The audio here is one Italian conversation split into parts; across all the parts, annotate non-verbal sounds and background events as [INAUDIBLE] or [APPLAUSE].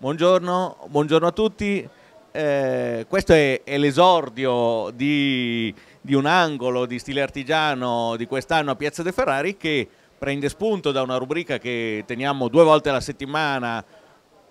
Buongiorno, buongiorno, a tutti. Eh, questo è, è l'esordio di, di, un angolo di stile artigiano di quest'anno a Piazza De Ferrari che prende spunto da una rubrica che teniamo due volte alla settimana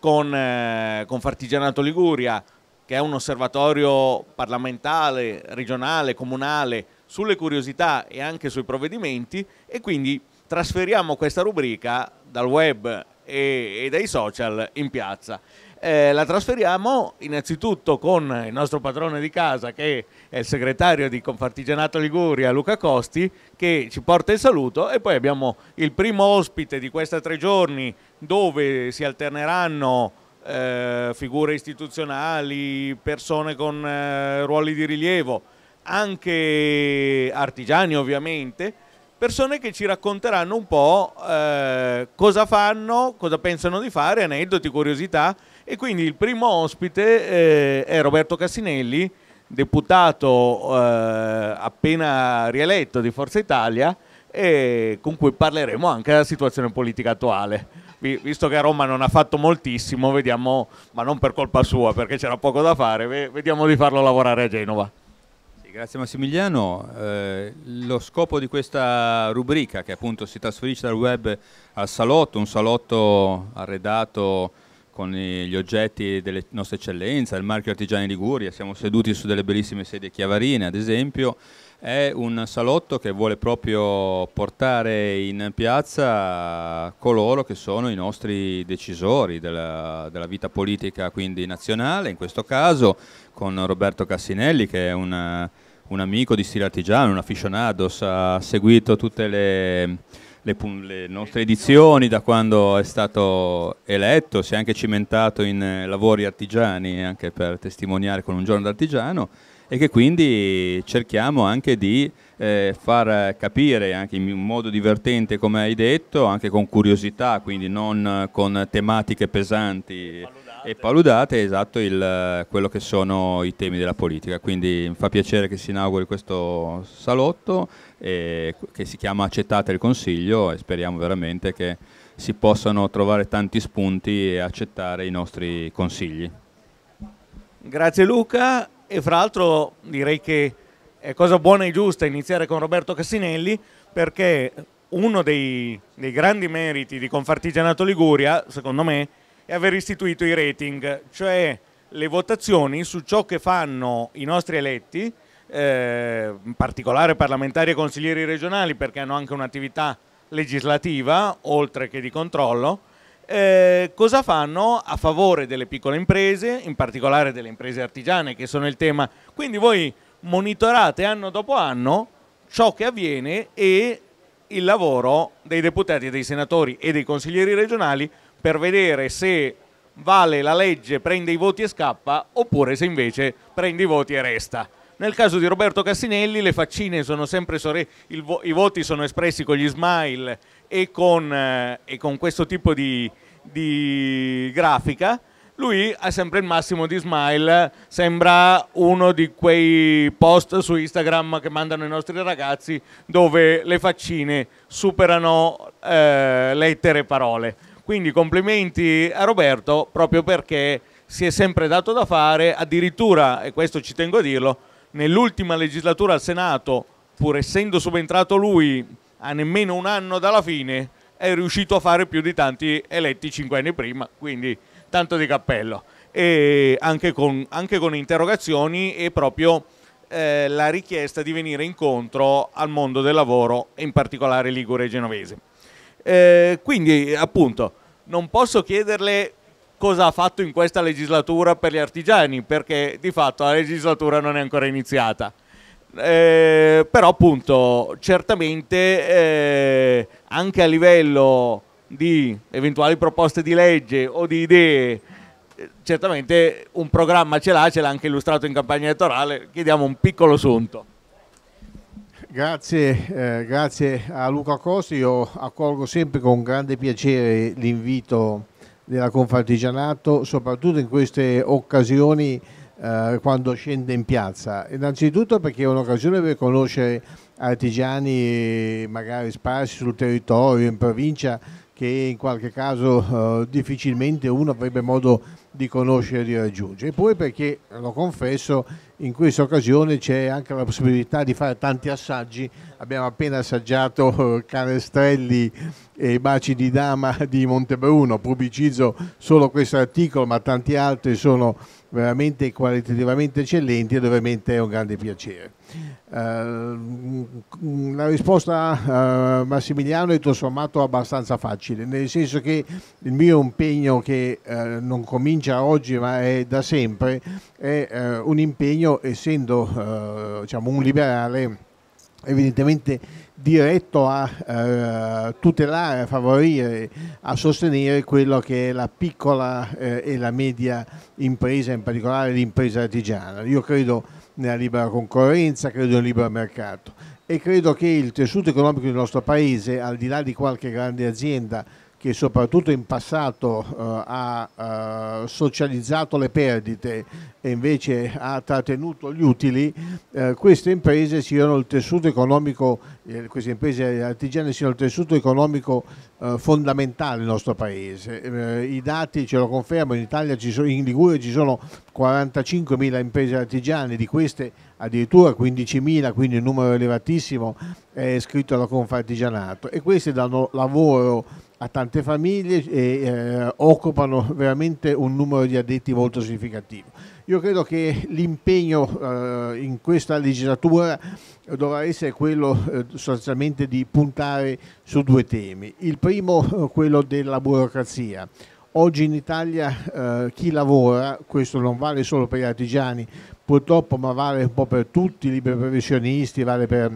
con, eh, con Fartigianato Liguria, che è un osservatorio parlamentare, regionale, comunale sulle curiosità e anche sui provvedimenti e quindi trasferiamo questa rubrica dal web e, e dai social in piazza. Eh, la trasferiamo innanzitutto con il nostro padrone di casa che è il segretario di Confartigianato Liguria Luca Costi che ci porta il saluto e poi abbiamo il primo ospite di questa tre giorni dove si alterneranno eh, figure istituzionali, persone con eh, ruoli di rilievo, anche artigiani ovviamente persone che ci racconteranno un po' eh, cosa fanno, cosa pensano di fare, aneddoti, curiosità. E quindi il primo ospite eh, è Roberto Cassinelli, deputato eh, appena rieletto di Forza Italia e con cui parleremo anche della situazione politica attuale. Visto che a Roma non ha fatto moltissimo, vediamo, ma non per colpa sua perché c'era poco da fare, vediamo di farlo lavorare a Genova. Grazie Massimiliano. Eh, lo scopo di questa rubrica che appunto si trasferisce dal web al salotto, un salotto arredato con gli oggetti delle nostre eccellenze, il marchio Artigiani Liguria, siamo seduti su delle bellissime sedie chiavarine ad esempio, è un salotto che vuole proprio portare in piazza coloro che sono i nostri decisori della, della vita politica quindi nazionale, in questo caso con Roberto Cassinelli che è un un amico di stile artigiano, un aficionados, ha seguito tutte le, le, le, nostre edizioni da quando è stato eletto, si è anche cimentato in eh, lavori artigiani anche per testimoniare con un giorno d'artigiano e che quindi cerchiamo anche di eh, far capire anche in un modo divertente come hai detto, anche con curiosità, quindi non con tematiche pesanti e paludate esatto il, quello che sono i temi della politica. Quindi mi fa piacere che si inauguri questo salotto eh, che si chiama Accettate il Consiglio e speriamo veramente che si possano trovare tanti spunti e accettare i nostri consigli. Grazie Luca e fra l'altro direi che è cosa buona e giusta iniziare con Roberto Cassinelli perché uno dei, dei grandi meriti di Confartigianato Liguria, secondo me, e aver istituito i rating, cioè le votazioni su ciò che fanno i nostri eletti, eh, in particolare parlamentari e consiglieri regionali perché hanno anche un'attività legislativa oltre che di controllo, eh, cosa fanno a favore delle piccole imprese, in particolare delle imprese artigiane che sono il tema. Quindi voi monitorate anno dopo anno ciò che avviene e il lavoro dei deputati dei senatori e dei consiglieri regionali per vedere se vale la legge, prende i voti e scappa, oppure se invece prende i voti e resta. Nel caso di Roberto Cassinelli le faccine sono sempre sorelle, vo i voti sono espressi con gli smile e con, eh, e con questo tipo di, di grafica, lui ha sempre il massimo di smile, sembra uno di quei post su Instagram che mandano i nostri ragazzi dove le faccine superano eh, lettere e parole. Quindi complimenti a Roberto proprio perché si è sempre dato da fare, addirittura, e questo ci tengo a dirlo, nell'ultima legislatura al Senato, pur essendo subentrato lui a nemmeno un anno dalla fine, è riuscito a fare più di tanti eletti cinque anni prima, quindi tanto di cappello. E anche con, anche con interrogazioni e proprio eh, la richiesta di venire incontro al mondo del lavoro, in particolare Ligure e Genovese. Eh, quindi, appunto, non posso chiederle cosa ha fatto in questa legislatura per gli artigiani, perché di fatto la legislatura non è ancora iniziata. Eh, però appunto certamente eh, anche a livello di eventuali proposte di legge o di idee eh, certamente un programma ce l'ha, ce l'ha anche illustrato in campagna elettorale chiediamo un piccolo assunto Grazie, eh, grazie a Luca Costi, io accolgo sempre con grande piacere l'invito della Confartigianato, soprattutto in queste occasioni eh, quando scende in piazza. Innanzitutto perché è un'occasione per conoscere artigiani eh, magari sparsi sul territorio, in provincia, che in qualche caso eh, difficilmente uno avrebbe modo di conoscere e di raggiungere. E poi perché, lo confesso, in questa occasione c'è anche la possibilità di fare tanti assaggi. Abbiamo appena assaggiato eh, canestrelli e baci di dama di Montebruno, Pubblicizzo solo questo articolo, ma tanti altri sono veramente qualitativamente eccellenti ed ovviamente è un grande piacere. Eh, la risposta eh, Massimiliano è tutto sommato abbastanza facile, nel senso che il mio impegno che eh, non comincia oggi ma è da sempre, è eh, un impegno essendo eh, diciamo, un liberale evidentemente diretto a eh, tutelare, a favorire, a sostenere quello che è la piccola eh, e la media impresa, in particolare l'impresa artigiana. Io credo nella libera concorrenza, credo nel libero mercato e credo che il tessuto economico del nostro paese, al di là di qualche grande azienda che soprattutto in passato uh, ha uh, socializzato le perdite e invece ha trattenuto gli utili, uh, queste imprese siano il tessuto economico, eh, queste imprese artigiane siano il tessuto economico fondamentale del nostro paese. I dati ce lo confermano, in Italia sono, in Liguria ci sono 45.000 imprese artigiane, di queste addirittura 15.000, quindi un numero elevatissimo è iscritto alla Confartigianato e queste danno lavoro a tante famiglie e eh, occupano veramente un numero di addetti molto significativo. Io credo che l'impegno eh, in questa legislatura dovrà essere quello eh, sostanzialmente di puntare su due temi. Il primo, eh, quello della burocrazia. Oggi in Italia eh, chi lavora, questo non vale solo per gli artigiani, purtroppo ma vale un po' per tutti, liberi professionisti, vale per,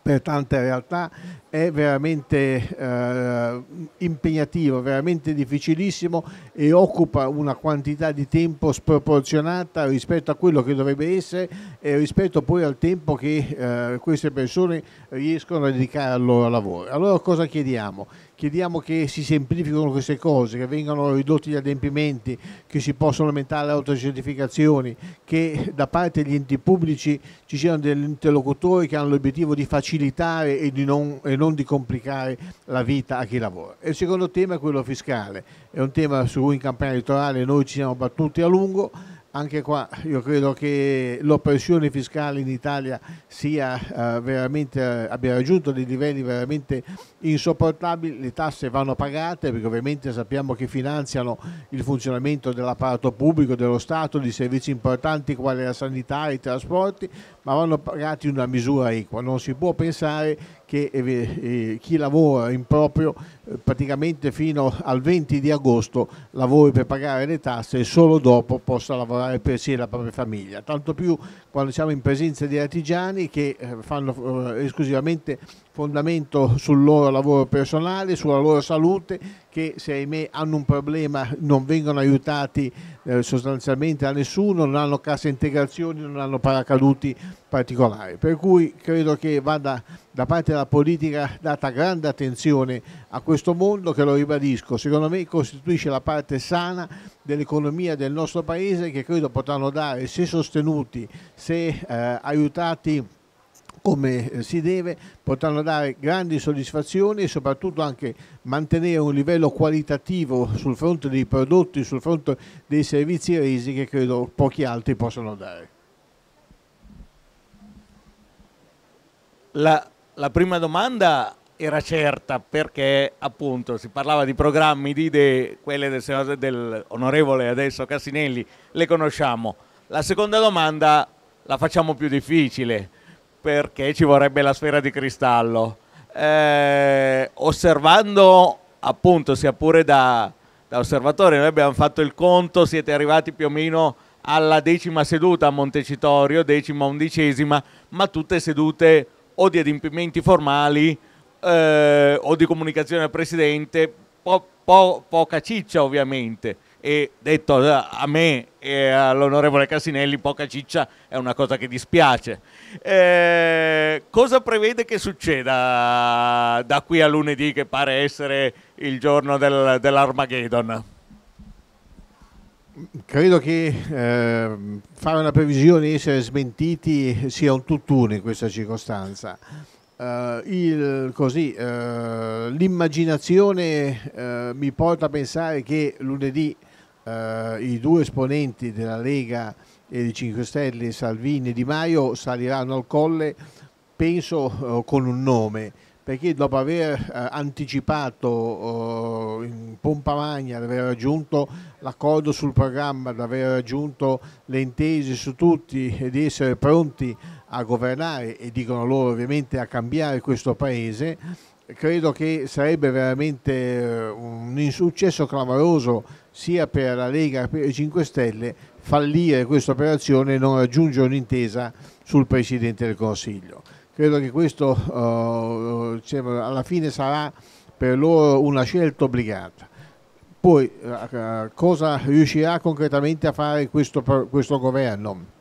per tante realtà, è veramente eh, impegnativo, veramente difficilissimo e occupa una quantità di tempo sproporzionata rispetto a quello che dovrebbe essere e rispetto poi al tempo che eh, queste persone riescono a dedicare al loro lavoro. Allora cosa chiediamo? Chiediamo che si semplificano queste cose, che vengano ridotti gli adempimenti, che si possano aumentare le autocertificazioni, che da parte degli enti pubblici ci siano degli interlocutori che hanno l'obiettivo di facilitare e di non, e non non di complicare la vita a chi lavora. il secondo tema è quello fiscale, è un tema su cui in campagna elettorale noi ci siamo battuti a lungo, anche qua io credo che l'oppressione fiscale in Italia sia, eh, eh abbia raggiunto dei livelli veramente insopportabili, le tasse vanno pagate perché ovviamente sappiamo che finanziano il funzionamento dell'apparato pubblico, dello Stato, di servizi importanti quali la sanità, i trasporti, ma vanno pagati in una misura equa. Non si può pensare che eh, eh chi lavora in proprio eh, praticamente fino al 20 di agosto lavori per pagare le tasse e solo dopo possa lavorare per sé e la propria famiglia. Tanto più quando siamo in presenza di artigiani che eh, fanno eh, esclusivamente fondamento sul loro lavoro personale, sulla loro salute, che se ahimè hanno un problema non vengono aiutati eh, sostanzialmente da nessuno, non hanno cassa integrazioni, non hanno paracaduti particolari. Per cui credo che vada da parte della politica data grande attenzione a questo mondo che lo ribadisco, secondo me costituisce la parte sana dell'economia del nostro Paese che credo potranno dare se sostenuti, se eh, aiutati come eh, si deve potranno dare grandi soddisfazioni e soprattutto anche mantenere un livello qualitativo sul fronte dei prodotti, sul fronte dei servizi resi che credo pochi altri possano dare. La, la prima domanda era certa perché appunto si parlava di programmi, di idee, quelle del, dell'onorevole adesso Cassinelli, le conosciamo. La seconda domanda la facciamo più difficile perché ci vorrebbe la sfera di cristallo. Eh, osservando appunto sia pure da, da osservatore, noi abbiamo fatto il conto, siete arrivati più o meno alla decima seduta a Montecitorio, decima, undicesima, ma tutte sedute o di adempimenti formali eh, o di comunicazione al Presidente, po- po- poca ciccia ovviamente e detto a me e all'onorevole Casinelli poca ciccia è una cosa che dispiace. Eh, cosa prevede che succeda da qui a lunedì che pare essere il giorno del, dell'Armageddon? Credo che eh, fare una previsione e essere smentiti sia un tutt'uno in questa circostanza. Uh, il, così, uh, l'immaginazione uh, mi porta a pensare che lunedì eh, i due esponenti della Lega e di 5 Stelle, Salvini e Di Maio, saliranno al colle, penso eh, con un nome, perché dopo aver eh, anticipato eh, in pompa magna di aver raggiunto l'accordo sul programma, di aver raggiunto le intese su tutti e di essere pronti a governare e dicono loro ovviamente a cambiare questo paese, credo che sarebbe veramente eh, un insuccesso clamoroso sia per la Lega che per i 5 Stelle fallire questa operazione e non raggiungere un'intesa sul Presidente del Consiglio. Credo che questo eh, eh cioè, alla fine sarà per loro una scelta obbligata. Poi eh, eh cosa riuscirà concretamente a fare questo, questo governo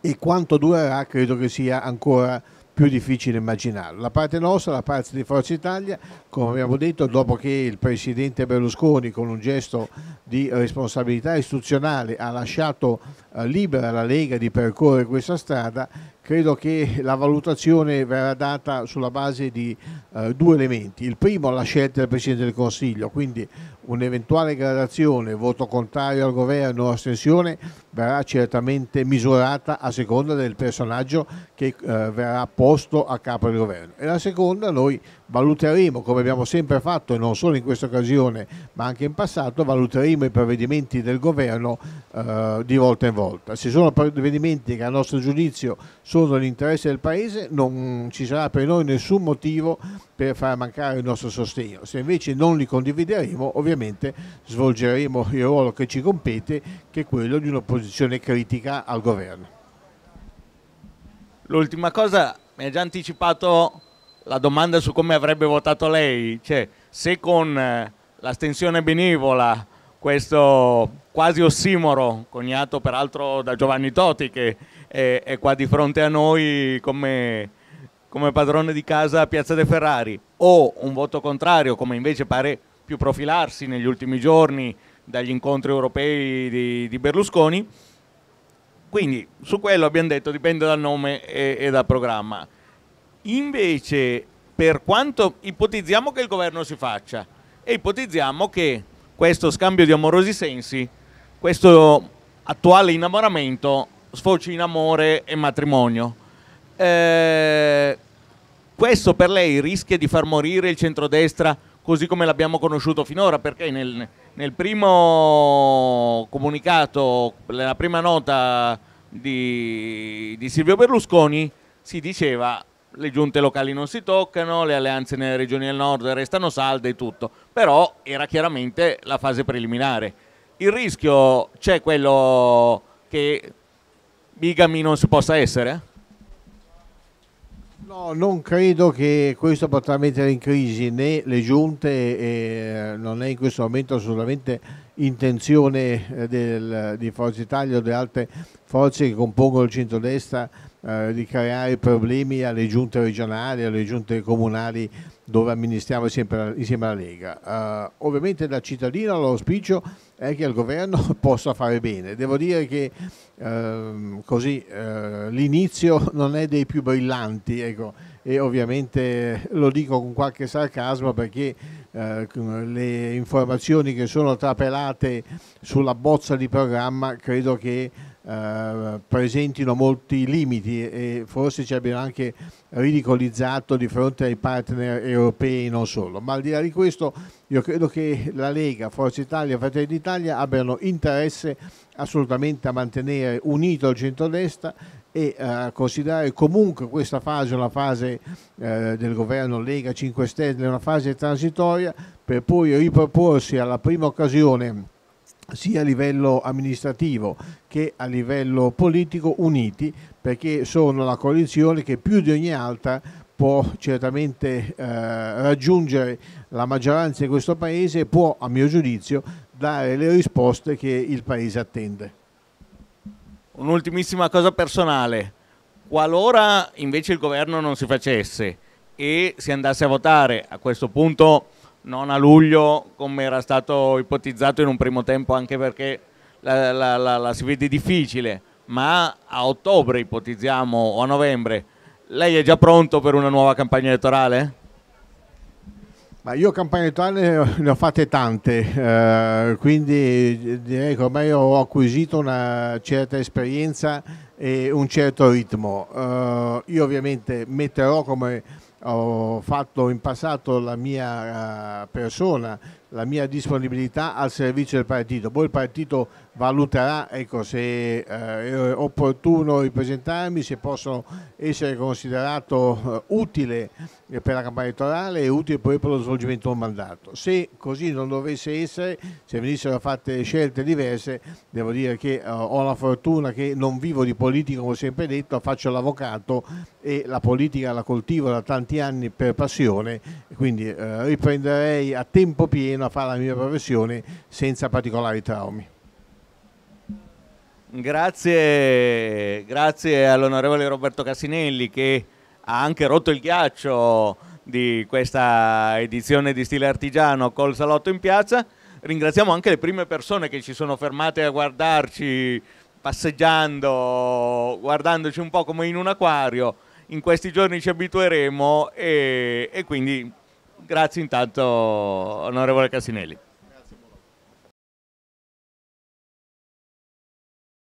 e quanto durerà credo che sia ancora più difficile immaginarlo. La parte nostra, la parte di Forza Italia, come abbiamo detto, dopo che il Presidente Berlusconi con un gesto di responsabilità istituzionale ha lasciato eh, libera la Lega di percorrere questa strada, credo che la valutazione verrà data sulla base di eh, due elementi. Il primo la scelta del Presidente del Consiglio, quindi un'eventuale gradazione, voto contrario al governo o astensione verrà certamente misurata a seconda del personaggio che eh, verrà posto a capo del governo. E la seconda noi valuteremo come abbiamo sempre fatto e non solo in questa occasione ma anche in passato valuteremo i provvedimenti del governo eh, di volta in volta se sono provvedimenti che a nostro giudizio sono nell'interesse del paese non ci sarà per noi nessun motivo per far mancare il nostro sostegno se invece non li condivideremo ovviamente svolgeremo il ruolo che ci compete che è quello di un'opposizione critica al governo l'ultima cosa mi ha già anticipato la domanda su come avrebbe votato lei, cioè se con eh, l'astensione benevola questo quasi ossimoro, coniato peraltro da Giovanni Toti, che è, è qua di fronte a noi come, come, padrone di casa a Piazza De Ferrari, o un voto contrario, come invece pare più profilarsi negli ultimi giorni dagli incontri europei di, di Berlusconi. Quindi su quello abbiamo detto dipende dal nome e, e dal programma. Invece, per quanto ipotizziamo che il governo si faccia e ipotizziamo che questo scambio di amorosi sensi, questo attuale innamoramento sfoci in amore e matrimonio. Eh, questo per lei rischia di far morire il centrodestra così come l'abbiamo conosciuto finora, perché nel, nel primo comunicato, nella prima nota di, di Silvio Berlusconi si diceva le giunte locali non si toccano, le alleanze nelle regioni del nord restano salde e tutto, però era chiaramente la fase preliminare. Il rischio c'è quello che bigami non si possa essere? No, non credo che questo potrà mettere in crisi né le giunte, eh, non è in questo momento assolutamente intenzione eh, del, di Forza Italia o di altre forze che compongono il centrodestra eh, di creare problemi alle giunte regionali, alle giunte comunali dove amministriamo sempre insieme alla Lega. Uh, ovviamente da cittadino l'auspicio è che il governo [LAUGHS] possa fare bene. Devo dire che uh, così uh, l'inizio non è dei più brillanti, ecco e ovviamente lo dico con qualche sarcasmo perché eh, le informazioni che sono trapelate sulla bozza di programma credo che eh, presentino molti limiti e forse ci abbiano anche ridicolizzato di fronte ai partner europei e non solo. Ma al di là di questo io credo che la Lega, Forza Italia e Fratelli d'Italia abbiano interesse assolutamente a mantenere unito il centrodestra e eh, a considerare comunque questa fase una fase eh, del governo Lega 5 Stelle, una fase transitoria per poi riproporsi alla prima occasione sia a livello amministrativo che a livello politico uniti perché sono la coalizione che più di ogni altra può certamente eh, raggiungere la maggioranza di questo Paese e può, a mio giudizio, dare le risposte che il Paese attende. Un'ultimissima cosa personale, qualora invece il governo non si facesse e si andasse a votare a questo punto non a luglio come era stato ipotizzato in un primo tempo anche perché la, la, la, la si vede difficile, ma a ottobre ipotizziamo o a novembre, lei è già pronto per una nuova campagna elettorale? Ma io campagne elettorali ne ho fatte tante, eh, quindi direi che ormai ho acquisito una certa esperienza e un certo ritmo. Eh, io ovviamente metterò come ho fatto in passato la mia eh, persona la mia disponibilità al servizio del partito. Poi il partito valuterà ecco, se eh, è opportuno ripresentarmi, se posso essere considerato eh, utile per la campagna elettorale e utile poi per lo svolgimento del mandato. Se così non dovesse essere, se venissero fatte scelte diverse, devo dire che eh, ho la fortuna che non vivo di politica, come ho sempre detto, faccio l'avvocato e la politica la coltivo da tanti anni per passione, quindi eh, riprenderei a tempo pieno almeno a fare la mia professione senza particolari traumi. Grazie, grazie all'onorevole Roberto Cassinelli che ha anche rotto il ghiaccio di questa edizione di stile artigiano col salotto in piazza. Ringraziamo anche le prime persone che ci sono fermate a guardarci passeggiando, guardandoci un po' come in un acquario. In questi giorni ci abitueremo e, e quindi Grazie intanto onorevole Casinelli.